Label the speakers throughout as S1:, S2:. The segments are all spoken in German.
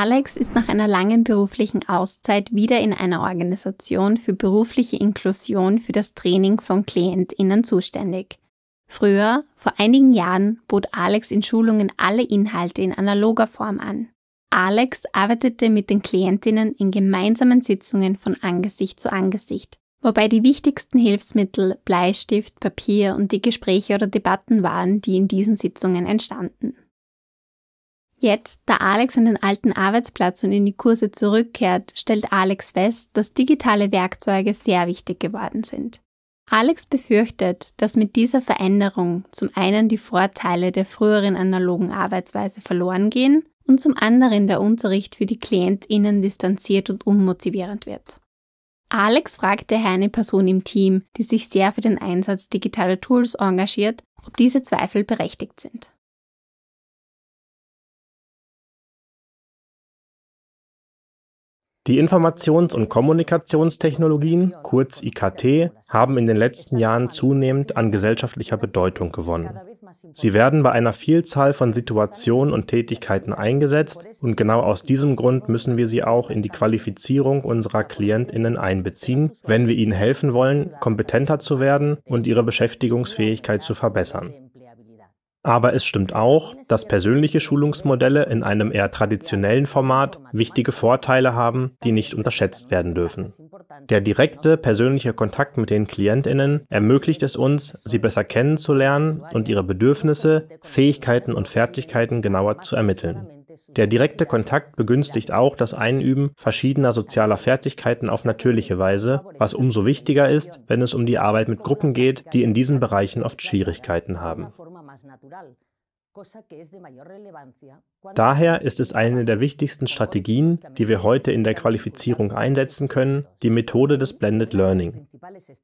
S1: Alex ist nach einer langen beruflichen Auszeit wieder in einer Organisation für berufliche Inklusion für das Training von KlientInnen zuständig. Früher, vor einigen Jahren, bot Alex in Schulungen alle Inhalte in analoger Form an. Alex arbeitete mit den Klientinnen in gemeinsamen Sitzungen von Angesicht zu Angesicht, wobei die wichtigsten Hilfsmittel Bleistift, Papier und die Gespräche oder Debatten waren, die in diesen Sitzungen entstanden. Jetzt, da Alex an den alten Arbeitsplatz und in die Kurse zurückkehrt, stellt Alex fest, dass digitale Werkzeuge sehr wichtig geworden sind. Alex befürchtet, dass mit dieser Veränderung zum einen die Vorteile der früheren analogen Arbeitsweise verloren gehen und zum anderen der Unterricht für die KlientInnen distanziert und unmotivierend wird. Alex fragt daher eine Person im Team, die sich sehr für den Einsatz digitaler
S2: Tools engagiert, ob diese Zweifel berechtigt sind. Die Informations- und Kommunikationstechnologien, kurz IKT, haben in den letzten Jahren zunehmend an gesellschaftlicher Bedeutung gewonnen. Sie werden bei einer Vielzahl von Situationen und Tätigkeiten eingesetzt und genau aus diesem Grund müssen wir sie auch in die Qualifizierung unserer Klientinnen einbeziehen, wenn wir ihnen helfen wollen, kompetenter zu werden und ihre Beschäftigungsfähigkeit zu verbessern. Aber es stimmt auch, dass persönliche Schulungsmodelle in einem eher traditionellen Format wichtige Vorteile haben, die nicht unterschätzt werden dürfen. Der direkte persönliche Kontakt mit den Klientinnen ermöglicht es uns, sie besser kennenzulernen und ihre Bedürfnisse, Fähigkeiten und Fertigkeiten genauer zu ermitteln. Der direkte Kontakt begünstigt auch das Einüben verschiedener sozialer Fertigkeiten auf natürliche Weise, was umso wichtiger ist, wenn es um die Arbeit mit Gruppen geht, die in diesen Bereichen oft Schwierigkeiten haben. Daher ist es eine der wichtigsten Strategien, die wir heute in der Qualifizierung einsetzen können, die Methode des Blended Learning.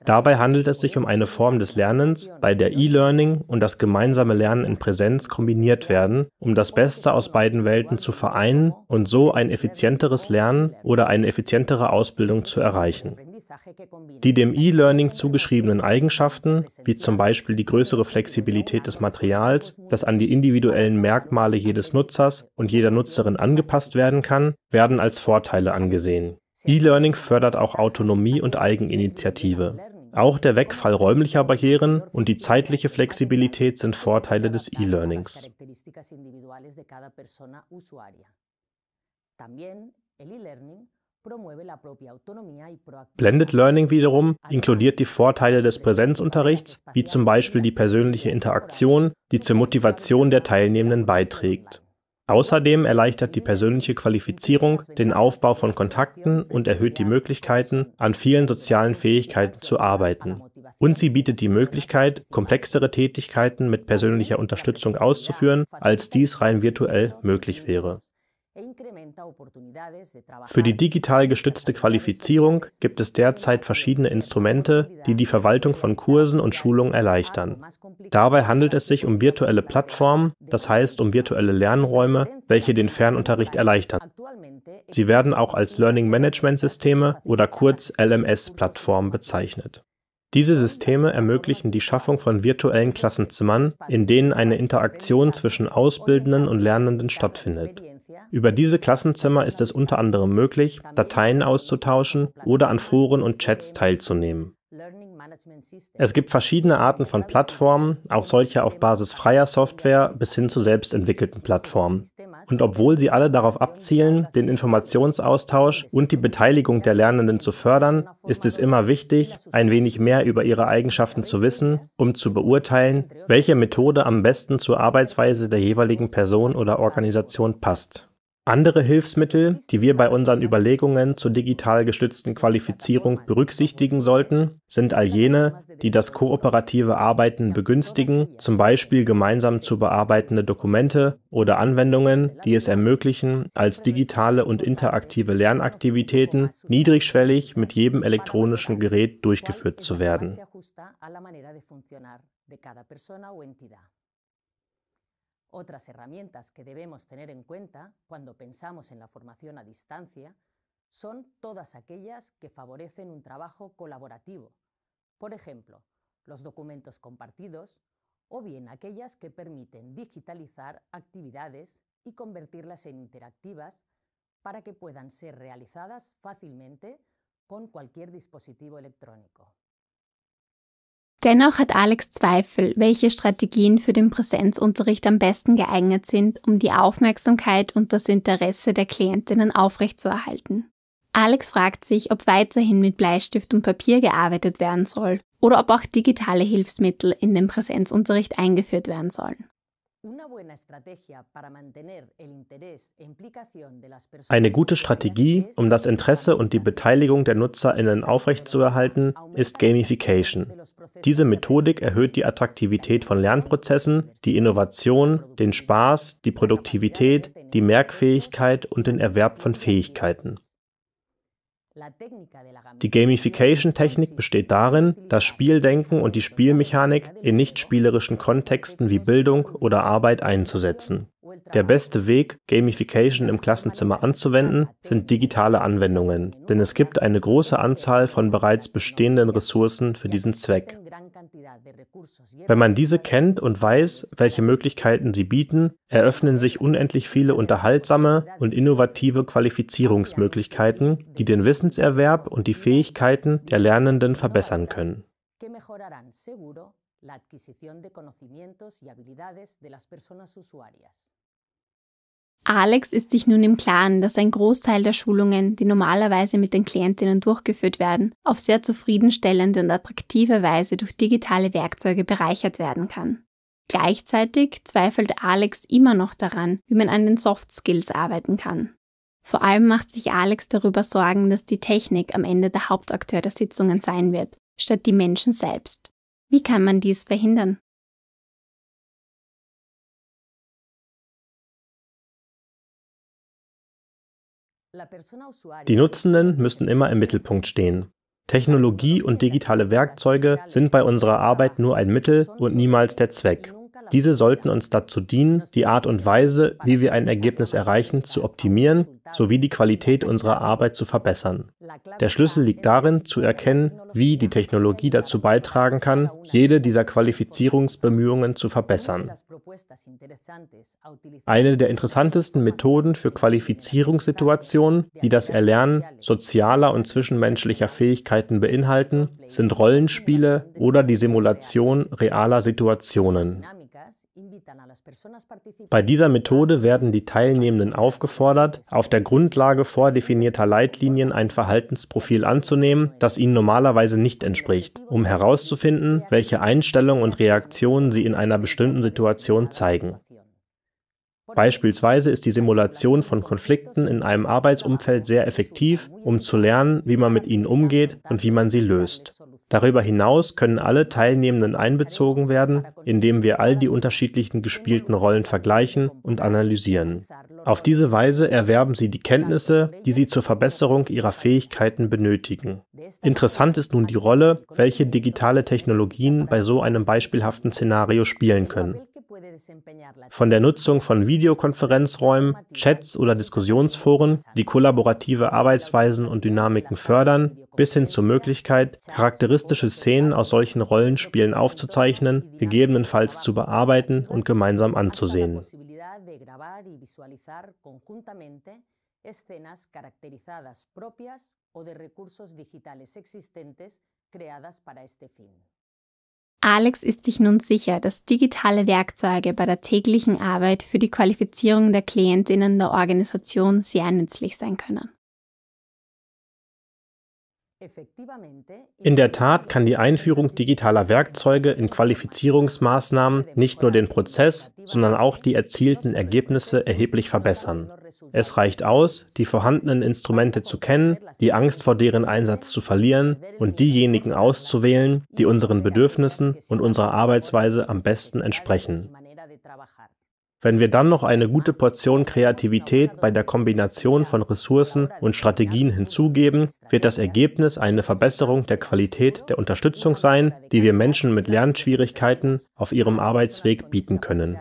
S2: Dabei handelt es sich um eine Form des Lernens, bei der E-Learning und das gemeinsame Lernen in Präsenz kombiniert werden, um das Beste aus beiden Welten zu vereinen und so ein effizienteres Lernen oder eine effizientere Ausbildung zu erreichen. Die dem E-Learning zugeschriebenen Eigenschaften, wie zum Beispiel die größere Flexibilität des Materials, das an die individuellen Merkmale jedes Nutzers und jeder Nutzerin angepasst werden kann, werden als Vorteile angesehen. E-Learning fördert auch Autonomie und Eigeninitiative. Auch der Wegfall räumlicher Barrieren und die zeitliche Flexibilität sind Vorteile des E-Learnings. Blended Learning wiederum inkludiert die Vorteile des Präsenzunterrichts, wie zum Beispiel die persönliche Interaktion, die zur Motivation der Teilnehmenden beiträgt. Außerdem erleichtert die persönliche Qualifizierung den Aufbau von Kontakten und erhöht die Möglichkeiten, an vielen sozialen Fähigkeiten zu arbeiten. Und sie bietet die Möglichkeit, komplexere Tätigkeiten mit persönlicher Unterstützung auszuführen, als dies rein virtuell möglich wäre. Für die digital gestützte Qualifizierung gibt es derzeit verschiedene Instrumente, die die Verwaltung von Kursen und Schulungen erleichtern. Dabei handelt es sich um virtuelle Plattformen, das heißt um virtuelle Lernräume, welche den Fernunterricht erleichtern. Sie werden auch als Learning Management Systeme oder kurz LMS-Plattformen bezeichnet. Diese Systeme ermöglichen die Schaffung von virtuellen Klassenzimmern, in denen eine Interaktion zwischen Ausbildenden und Lernenden stattfindet. Über diese Klassenzimmer ist es unter anderem möglich, Dateien auszutauschen oder an Foren und Chats teilzunehmen. Es gibt verschiedene Arten von Plattformen, auch solche auf Basis freier Software bis hin zu selbstentwickelten Plattformen. Und obwohl sie alle darauf abzielen, den Informationsaustausch und die Beteiligung der Lernenden zu fördern, ist es immer wichtig, ein wenig mehr über ihre Eigenschaften zu wissen, um zu beurteilen, welche Methode am besten zur Arbeitsweise der jeweiligen Person oder Organisation passt. Andere Hilfsmittel, die wir bei unseren Überlegungen zur digital gestützten Qualifizierung berücksichtigen sollten, sind all jene, die das kooperative Arbeiten begünstigen, zum Beispiel gemeinsam zu bearbeitende Dokumente oder Anwendungen, die es ermöglichen, als digitale und interaktive Lernaktivitäten niedrigschwellig mit jedem elektronischen Gerät durchgeführt zu werden.
S3: Otras herramientas que debemos tener en cuenta cuando pensamos en la formación a distancia son todas aquellas que favorecen un trabajo colaborativo, por ejemplo, los documentos compartidos, o bien aquellas que permiten digitalizar actividades y convertirlas en interactivas para que puedan ser realizadas fácilmente con cualquier dispositivo electrónico.
S1: Dennoch hat Alex Zweifel, welche Strategien für den Präsenzunterricht am besten geeignet sind, um die Aufmerksamkeit und das Interesse der Klientinnen aufrechtzuerhalten. Alex fragt sich, ob weiterhin mit Bleistift und Papier gearbeitet werden soll oder ob auch digitale Hilfsmittel in den
S2: Präsenzunterricht eingeführt werden sollen. E Eine gute Strategie, um das Interesse und die Beteiligung der NutzerInnen aufrechtzuerhalten, ist Gamification. Diese Methodik erhöht die Attraktivität von Lernprozessen, die Innovation, den Spaß, die Produktivität, die Merkfähigkeit und den Erwerb von Fähigkeiten. Die Gamification-Technik besteht darin, das Spieldenken und die Spielmechanik in nicht-spielerischen Kontexten wie Bildung oder Arbeit einzusetzen. Der beste Weg, Gamification im Klassenzimmer anzuwenden, sind digitale Anwendungen, denn es gibt eine große Anzahl von bereits bestehenden Ressourcen für diesen Zweck. Wenn man diese kennt und weiß, welche Möglichkeiten sie bieten, eröffnen sich unendlich viele unterhaltsame und innovative Qualifizierungsmöglichkeiten, die den Wissenserwerb und die Fähigkeiten der Lernenden verbessern können.
S3: la adquisición de conocimientos y habilidades de las personas usuarias.
S1: Alex ist sich nun im Klaren, dass ein Großteil der Schulungen, die normalerweise mit den Klientinnen durchgeführt werden, auf sehr zufriedenstellende und attraktive Weise durch digitale Werkzeuge bereichert werden kann. Gleichzeitig zweifelt Alex immer noch daran, wie man an den Soft Skills arbeiten kann. Vor allem macht sich Alex darüber Sorgen, dass die Technik am Ende der Hauptakteur der Sitzungen sein wird, statt die Menschen selbst. Wie kann man dies verhindern?
S3: Die
S2: Nutzenden müssen immer im Mittelpunkt stehen. Technologie und digitale Werkzeuge sind bei unserer Arbeit nur ein Mittel und niemals der Zweck. Diese sollten uns dazu dienen, die Art und Weise, wie wir ein Ergebnis erreichen, zu optimieren sowie die Qualität unserer Arbeit zu verbessern. Der Schlüssel liegt darin, zu erkennen, wie die Technologie dazu beitragen kann, jede dieser Qualifizierungsbemühungen zu verbessern. Eine der interessantesten Methoden für Qualifizierungssituationen, die das Erlernen sozialer und zwischenmenschlicher Fähigkeiten beinhalten, sind Rollenspiele oder die Simulation realer Situationen. Bei dieser Methode werden die Teilnehmenden aufgefordert, auf der Grundlage vordefinierter Leitlinien ein Verhaltensprofil anzunehmen, das ihnen normalerweise nicht entspricht, um herauszufinden, welche Einstellungen und Reaktionen sie in einer bestimmten Situation zeigen. Beispielsweise ist die Simulation von Konflikten in einem Arbeitsumfeld sehr effektiv, um zu lernen, wie man mit ihnen umgeht und wie man sie löst. Darüber hinaus können alle Teilnehmenden einbezogen werden, indem wir all die unterschiedlichen gespielten Rollen vergleichen und analysieren. Auf diese Weise erwerben sie die Kenntnisse, die sie zur Verbesserung ihrer Fähigkeiten benötigen. Interessant ist nun die Rolle, welche digitale Technologien bei so einem beispielhaften Szenario spielen können. Von der Nutzung von Videokonferenzräumen, Chats oder Diskussionsforen, die kollaborative Arbeitsweisen und Dynamiken fördern, bis hin zur Möglichkeit, charakteristische Szenen aus solchen Rollenspielen aufzuzeichnen, gegebenenfalls zu bearbeiten und gemeinsam anzusehen.
S3: escenas caracterizadas propias o de recursos digitales existentes creadas para este fin.
S1: Alex ist sich nun sicher, dass digitale Werkzeuge bei der täglichen Arbeit für die Qualifizierung der Klientinnen der Organisation sehr nützlich sein können.
S2: In der Tat kann die Einführung digitaler Werkzeuge in Qualifizierungsmaßnahmen nicht nur den Prozess, sondern auch die erzielten Ergebnisse erheblich verbessern. Es reicht aus, die vorhandenen Instrumente zu kennen, die Angst vor deren Einsatz zu verlieren und diejenigen auszuwählen, die unseren Bedürfnissen und unserer Arbeitsweise am besten entsprechen. Wenn wir dann noch eine gute Portion Kreativität bei der Kombination von Ressourcen und Strategien hinzugeben, wird das Ergebnis eine Verbesserung der Qualität der Unterstützung sein, die wir Menschen mit Lernschwierigkeiten auf ihrem Arbeitsweg bieten können.